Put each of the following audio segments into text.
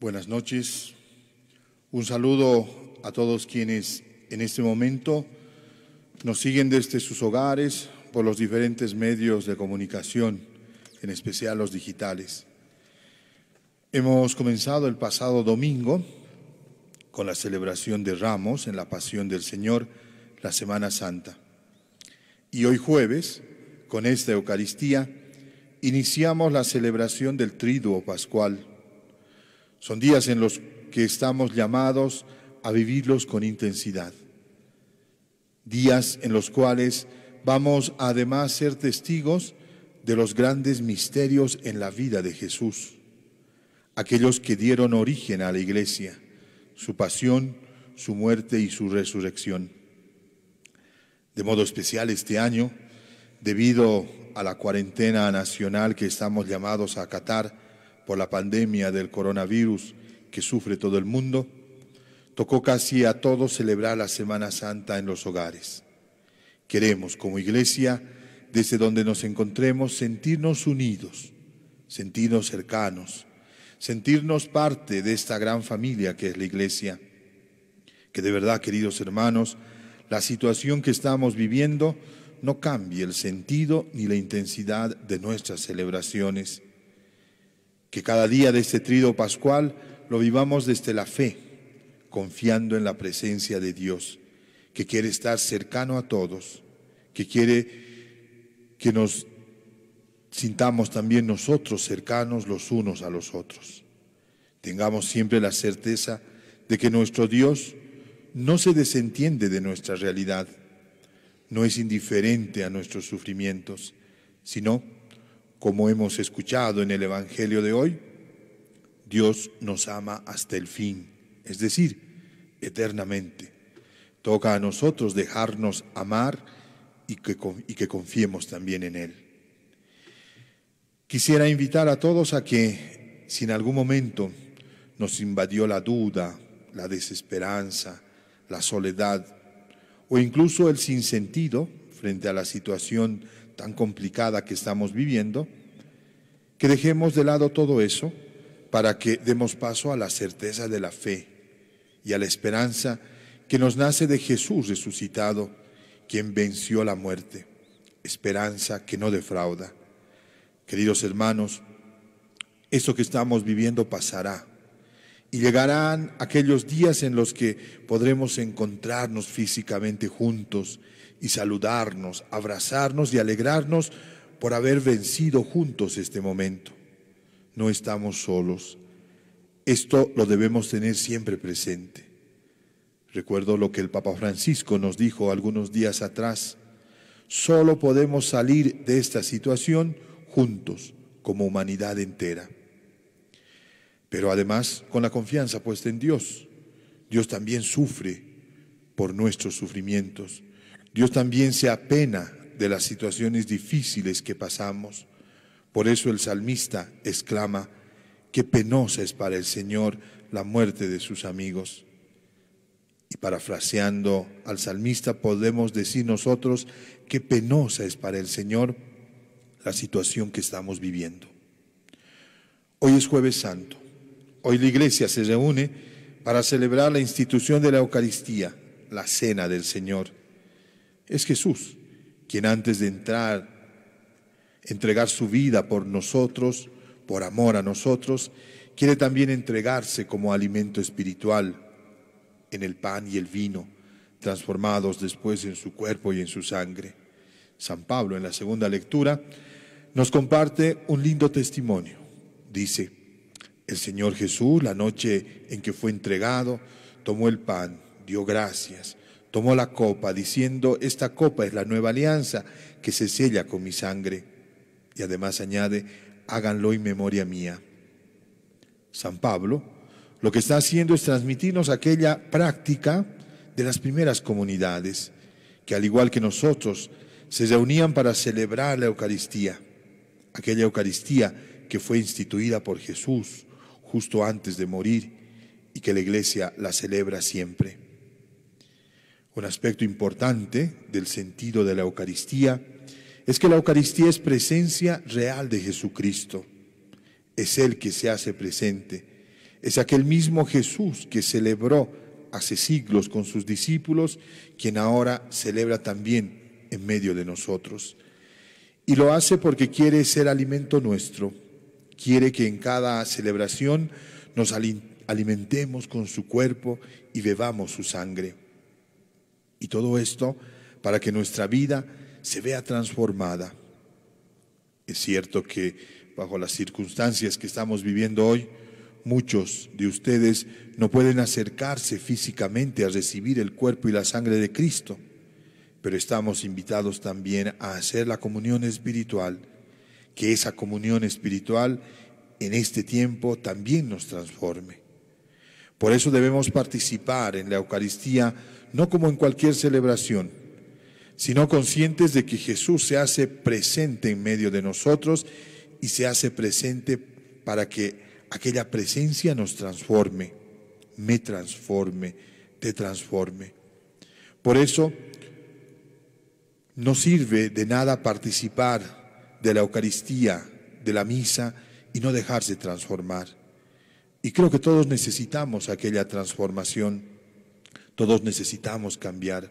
Buenas noches. Un saludo a todos quienes en este momento nos siguen desde sus hogares por los diferentes medios de comunicación, en especial los digitales. Hemos comenzado el pasado domingo con la celebración de Ramos en la Pasión del Señor, la Semana Santa. Y hoy jueves, con esta Eucaristía, iniciamos la celebración del Triduo Pascual son días en los que estamos llamados a vivirlos con intensidad. Días en los cuales vamos además a ser testigos de los grandes misterios en la vida de Jesús, aquellos que dieron origen a la iglesia, su pasión, su muerte y su resurrección. De modo especial este año, debido a la cuarentena nacional que estamos llamados a acatar, por la pandemia del coronavirus que sufre todo el mundo, tocó casi a todos celebrar la Semana Santa en los hogares. Queremos como iglesia, desde donde nos encontremos, sentirnos unidos, sentirnos cercanos, sentirnos parte de esta gran familia que es la iglesia. Que de verdad, queridos hermanos, la situación que estamos viviendo no cambie el sentido ni la intensidad de nuestras celebraciones. Que cada día de este trido pascual lo vivamos desde la fe, confiando en la presencia de Dios, que quiere estar cercano a todos, que quiere que nos sintamos también nosotros cercanos los unos a los otros. Tengamos siempre la certeza de que nuestro Dios no se desentiende de nuestra realidad, no es indiferente a nuestros sufrimientos, sino como hemos escuchado en el Evangelio de hoy, Dios nos ama hasta el fin, es decir, eternamente. Toca a nosotros dejarnos amar y que, y que confiemos también en Él. Quisiera invitar a todos a que, si en algún momento nos invadió la duda, la desesperanza, la soledad o incluso el sinsentido frente a la situación tan complicada que estamos viviendo, que dejemos de lado todo eso para que demos paso a la certeza de la fe y a la esperanza que nos nace de Jesús resucitado, quien venció la muerte, esperanza que no defrauda. Queridos hermanos, eso que estamos viviendo pasará y llegarán aquellos días en los que podremos encontrarnos físicamente juntos y saludarnos, abrazarnos y alegrarnos por haber vencido juntos este momento. No estamos solos. Esto lo debemos tener siempre presente. Recuerdo lo que el Papa Francisco nos dijo algunos días atrás. Solo podemos salir de esta situación juntos, como humanidad entera pero además con la confianza puesta en Dios. Dios también sufre por nuestros sufrimientos. Dios también se apena de las situaciones difíciles que pasamos. Por eso el salmista exclama, qué penosa es para el Señor la muerte de sus amigos. Y parafraseando al salmista podemos decir nosotros, qué penosa es para el Señor la situación que estamos viviendo. Hoy es jueves santo. Hoy la iglesia se reúne para celebrar la institución de la Eucaristía, la cena del Señor. Es Jesús quien antes de entrar, entregar su vida por nosotros, por amor a nosotros, quiere también entregarse como alimento espiritual en el pan y el vino, transformados después en su cuerpo y en su sangre. San Pablo en la segunda lectura nos comparte un lindo testimonio. Dice, el Señor Jesús, la noche en que fue entregado, tomó el pan, dio gracias, tomó la copa, diciendo, esta copa es la nueva alianza que se sella con mi sangre. Y además añade, háganlo en memoria mía. San Pablo lo que está haciendo es transmitirnos aquella práctica de las primeras comunidades, que al igual que nosotros, se reunían para celebrar la Eucaristía, aquella Eucaristía que fue instituida por Jesús justo antes de morir y que la Iglesia la celebra siempre. Un aspecto importante del sentido de la Eucaristía es que la Eucaristía es presencia real de Jesucristo. Es Él que se hace presente. Es aquel mismo Jesús que celebró hace siglos con sus discípulos, quien ahora celebra también en medio de nosotros. Y lo hace porque quiere ser alimento nuestro quiere que en cada celebración nos alimentemos con su cuerpo y bebamos su sangre. Y todo esto para que nuestra vida se vea transformada. Es cierto que bajo las circunstancias que estamos viviendo hoy, muchos de ustedes no pueden acercarse físicamente a recibir el cuerpo y la sangre de Cristo, pero estamos invitados también a hacer la comunión espiritual que esa comunión espiritual en este tiempo también nos transforme. Por eso debemos participar en la Eucaristía no como en cualquier celebración, sino conscientes de que Jesús se hace presente en medio de nosotros y se hace presente para que aquella presencia nos transforme, me transforme, te transforme. Por eso no sirve de nada participar de la Eucaristía, de la misa, y no dejarse transformar. Y creo que todos necesitamos aquella transformación, todos necesitamos cambiar.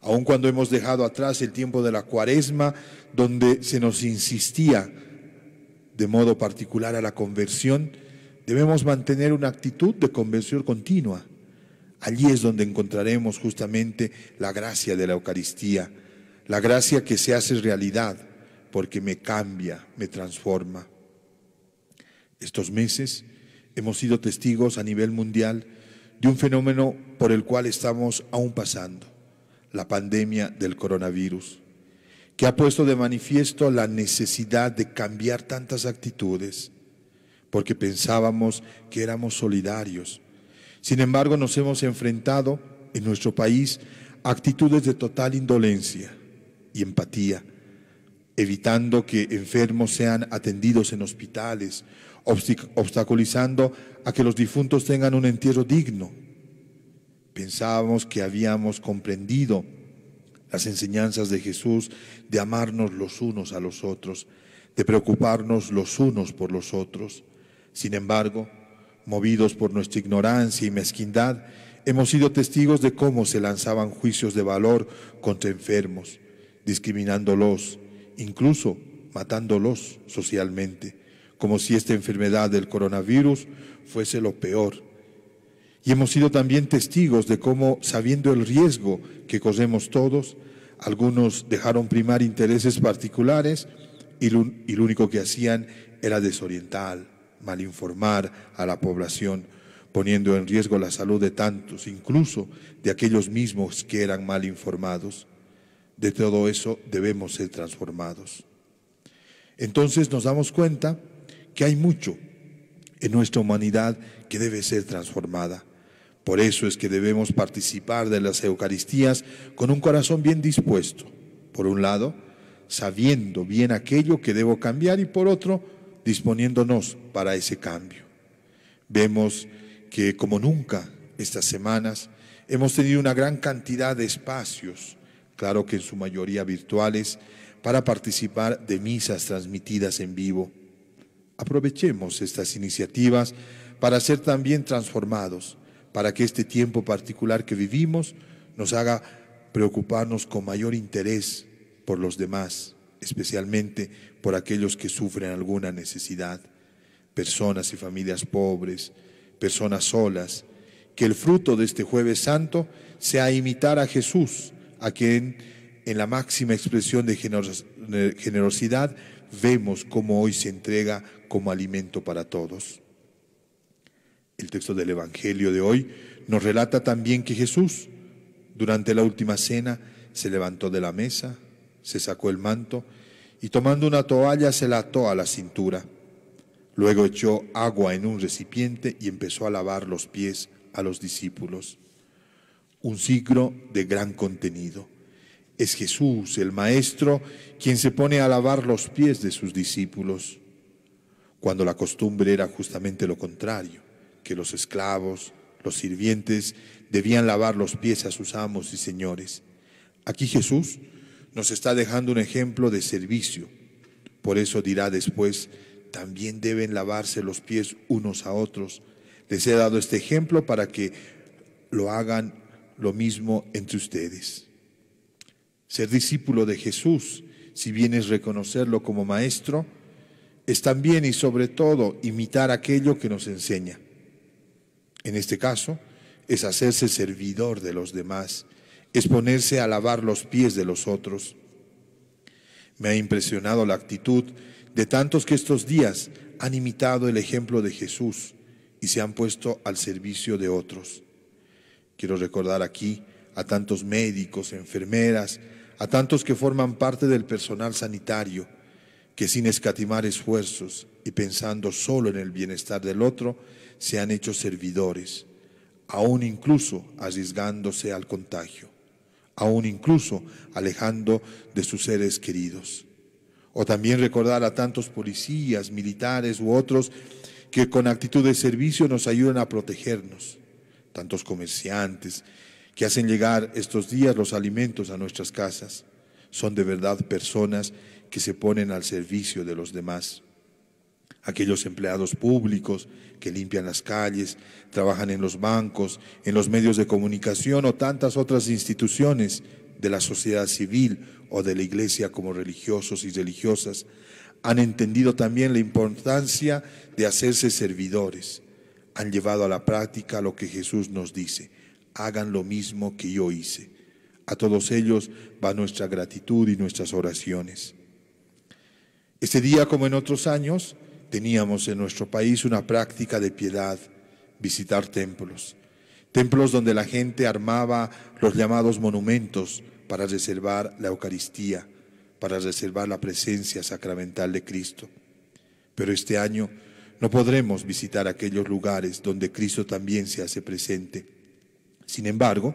Aun cuando hemos dejado atrás el tiempo de la cuaresma, donde se nos insistía de modo particular a la conversión, debemos mantener una actitud de conversión continua. Allí es donde encontraremos justamente la gracia de la Eucaristía, la gracia que se hace realidad porque me cambia, me transforma. Estos meses hemos sido testigos a nivel mundial de un fenómeno por el cual estamos aún pasando, la pandemia del coronavirus, que ha puesto de manifiesto la necesidad de cambiar tantas actitudes, porque pensábamos que éramos solidarios. Sin embargo, nos hemos enfrentado en nuestro país a actitudes de total indolencia y empatía evitando que enfermos sean atendidos en hospitales, obstaculizando a que los difuntos tengan un entierro digno. Pensábamos que habíamos comprendido las enseñanzas de Jesús de amarnos los unos a los otros, de preocuparnos los unos por los otros. Sin embargo, movidos por nuestra ignorancia y mezquindad, hemos sido testigos de cómo se lanzaban juicios de valor contra enfermos, discriminándolos, incluso matándolos socialmente, como si esta enfermedad del coronavirus fuese lo peor. Y hemos sido también testigos de cómo, sabiendo el riesgo que corremos todos, algunos dejaron primar intereses particulares y lo, y único que hacían era desorientar, malinformar a la población, poniendo en riesgo la salud de tantos, incluso de aquellos mismos que eran mal informados. De todo eso debemos ser transformados. Entonces nos damos cuenta que hay mucho en nuestra humanidad que debe ser transformada. Por eso es que debemos participar de las Eucaristías con un corazón bien dispuesto. Por un lado, sabiendo bien aquello que debo cambiar y por otro, disponiéndonos para ese cambio. Vemos que como nunca estas semanas hemos tenido una gran cantidad de espacios claro que en su mayoría virtuales, para participar de misas transmitidas en vivo. Aprovechemos estas iniciativas para ser también transformados, para que este tiempo particular que vivimos nos haga preocuparnos con mayor interés por los demás, especialmente por aquellos que sufren alguna necesidad, personas y familias pobres, personas solas, que el fruto de este jueves santo sea imitar a Jesús, a quien en la máxima expresión de generosidad vemos cómo hoy se entrega como alimento para todos. El texto del Evangelio de hoy nos relata también que Jesús, durante la última cena, se levantó de la mesa, se sacó el manto y tomando una toalla se la ató a la cintura. Luego echó agua en un recipiente y empezó a lavar los pies a los discípulos un signo de gran contenido. Es Jesús, el Maestro, quien se pone a lavar los pies de sus discípulos, cuando la costumbre era justamente lo contrario, que los esclavos, los sirvientes, debían lavar los pies a sus amos y señores. Aquí Jesús nos está dejando un ejemplo de servicio. Por eso dirá después, también deben lavarse los pies unos a otros. Les he dado este ejemplo para que lo hagan lo mismo entre ustedes. Ser discípulo de Jesús, si bien es reconocerlo como maestro, es también y sobre todo imitar aquello que nos enseña. En este caso, es hacerse servidor de los demás, es ponerse a lavar los pies de los otros. Me ha impresionado la actitud de tantos que estos días han imitado el ejemplo de Jesús y se han puesto al servicio de otros. Quiero recordar aquí a tantos médicos, enfermeras, a tantos que forman parte del personal sanitario, que sin escatimar esfuerzos y pensando solo en el bienestar del otro, se han hecho servidores, aún incluso arriesgándose al contagio, aún incluso alejando de sus seres queridos. O también recordar a tantos policías, militares u otros que con actitud de servicio nos ayudan a protegernos tantos comerciantes que hacen llegar estos días los alimentos a nuestras casas. Son de verdad personas que se ponen al servicio de los demás. Aquellos empleados públicos que limpian las calles, trabajan en los bancos, en los medios de comunicación o tantas otras instituciones de la sociedad civil o de la iglesia como religiosos y religiosas, han entendido también la importancia de hacerse servidores han llevado a la práctica lo que Jesús nos dice. Hagan lo mismo que yo hice. A todos ellos va nuestra gratitud y nuestras oraciones. Este día, como en otros años, teníamos en nuestro país una práctica de piedad, visitar templos. Templos donde la gente armaba los llamados monumentos para reservar la Eucaristía, para reservar la presencia sacramental de Cristo. Pero este año no podremos visitar aquellos lugares donde Cristo también se hace presente. Sin embargo,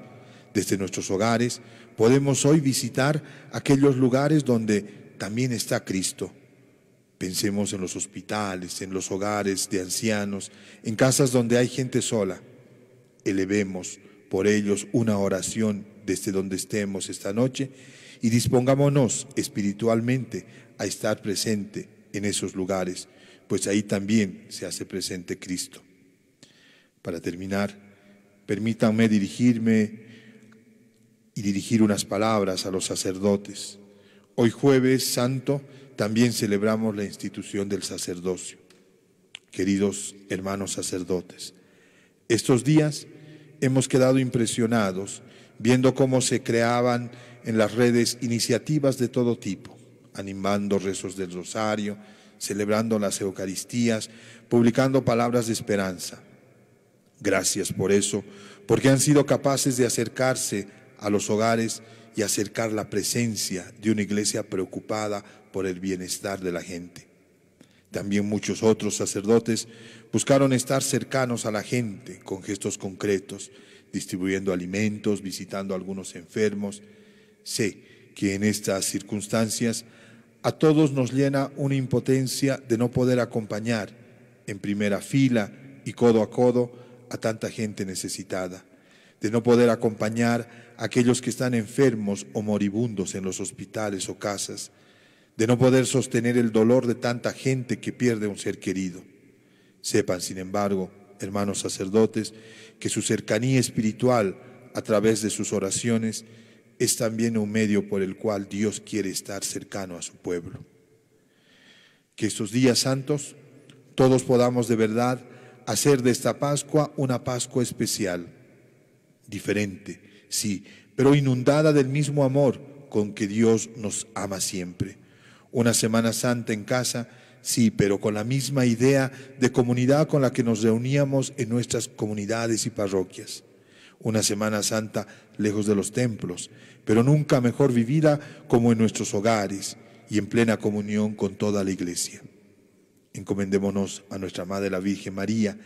desde nuestros hogares podemos hoy visitar aquellos lugares donde también está Cristo. Pensemos en los hospitales, en los hogares de ancianos, en casas donde hay gente sola. Elevemos por ellos una oración desde donde estemos esta noche y dispongámonos espiritualmente a estar presente en esos lugares pues ahí también se hace presente Cristo. Para terminar, permítanme dirigirme y dirigir unas palabras a los sacerdotes. Hoy jueves santo también celebramos la institución del sacerdocio. Queridos hermanos sacerdotes, estos días hemos quedado impresionados viendo cómo se creaban en las redes iniciativas de todo tipo, animando rezos del rosario, celebrando las Eucaristías, publicando palabras de esperanza. Gracias por eso, porque han sido capaces de acercarse a los hogares y acercar la presencia de una iglesia preocupada por el bienestar de la gente. También muchos otros sacerdotes buscaron estar cercanos a la gente con gestos concretos, distribuyendo alimentos, visitando a algunos enfermos. Sé que en estas circunstancias a todos nos llena una impotencia de no poder acompañar en primera fila y codo a codo a tanta gente necesitada, de no poder acompañar a aquellos que están enfermos o moribundos en los hospitales o casas, de no poder sostener el dolor de tanta gente que pierde un ser querido. Sepan, sin embargo, hermanos sacerdotes, que su cercanía espiritual a través de sus oraciones es también un medio por el cual Dios quiere estar cercano a su pueblo. Que estos días santos todos podamos de verdad hacer de esta Pascua una Pascua especial, diferente, sí, pero inundada del mismo amor con que Dios nos ama siempre. Una Semana Santa en casa, sí, pero con la misma idea de comunidad con la que nos reuníamos en nuestras comunidades y parroquias. Una Semana Santa lejos de los templos, pero nunca mejor vivida como en nuestros hogares y en plena comunión con toda la iglesia. Encomendémonos a nuestra Madre la Virgen María,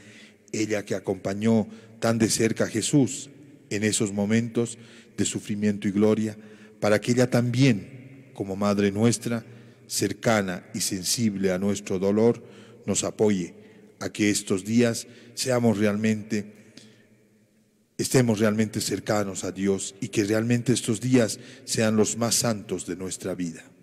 ella que acompañó tan de cerca a Jesús en esos momentos de sufrimiento y gloria, para que ella también, como Madre nuestra, cercana y sensible a nuestro dolor, nos apoye a que estos días seamos realmente estemos realmente cercanos a Dios y que realmente estos días sean los más santos de nuestra vida.